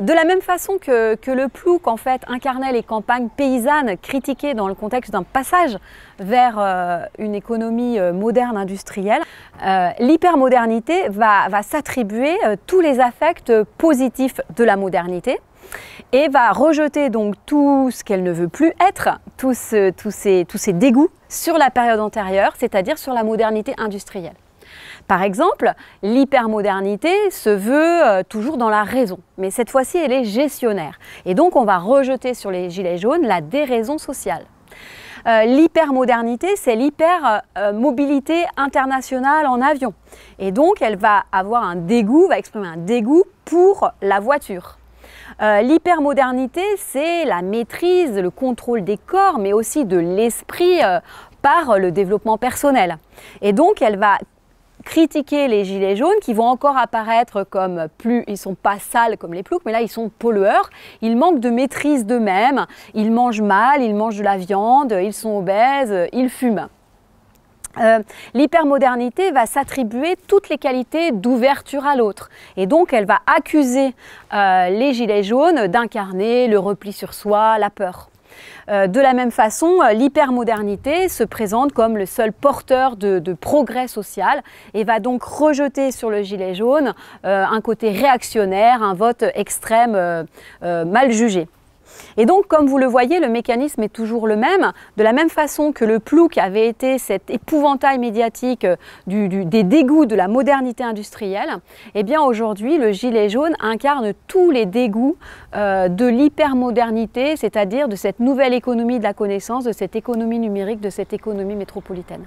De la même façon que, le plouc qu'en fait incarnait les campagnes paysannes critiquées dans le contexte d'un passage vers euh, une économie euh, moderne industrielle, euh, l'hypermodernité va, s'attribuer tous les affects positifs de la modernité et va rejeter donc tout ce qu'elle ne veut plus être, tous, ses tous ces dégoûts sur la période antérieure, c'est-à-dire sur la modernité industrielle. Par exemple, l'hypermodernité se veut euh, toujours dans la raison, mais cette fois-ci elle est gestionnaire. Et donc on va rejeter sur les gilets jaunes la déraison sociale. Euh, l'hypermodernité, c'est l'hypermobilité euh, mobilité internationale en avion. Et donc, elle va avoir un dégoût, va exprimer un dégoût pour la voiture. l'hypermodernité, c'est la maîtrise, le contrôle des corps, mais aussi de l'esprit par le développement personnel. Et donc, elle va critiquer les gilets jaunes qui vont encore apparaître comme plus, ils sont pas sales comme les ploucs, mais là ils sont pollueurs, ils manquent de maîtrise d'eux-mêmes, ils mangent mal, ils mangent de la viande, ils sont obèses, ils fument. Euh, l'hypermodernité va s'attribuer toutes les qualités d'ouverture à l'autre. Et donc, elle va accuser euh, les gilets jaunes d'incarner le repli sur soi, la peur. Euh, de la même façon, euh, l'hypermodernité se présente comme le seul porteur de, progrès social et va donc rejeter sur le gilet jaune euh, un côté réactionnaire, un vote extrême mal jugé. Et donc, comme vous le voyez, le mécanisme est toujours le même. De la même façon que le plouc avait été cet épouvantail médiatique euh, des dégoûts de la modernité industrielle, eh bien aujourd'hui, le gilet jaune incarne tous les dégoûts euh, de l'hypermodernité, c'est-à-dire de cette nouvelle économie de la connaissance, de cette économie numérique, de cette économie métropolitaine.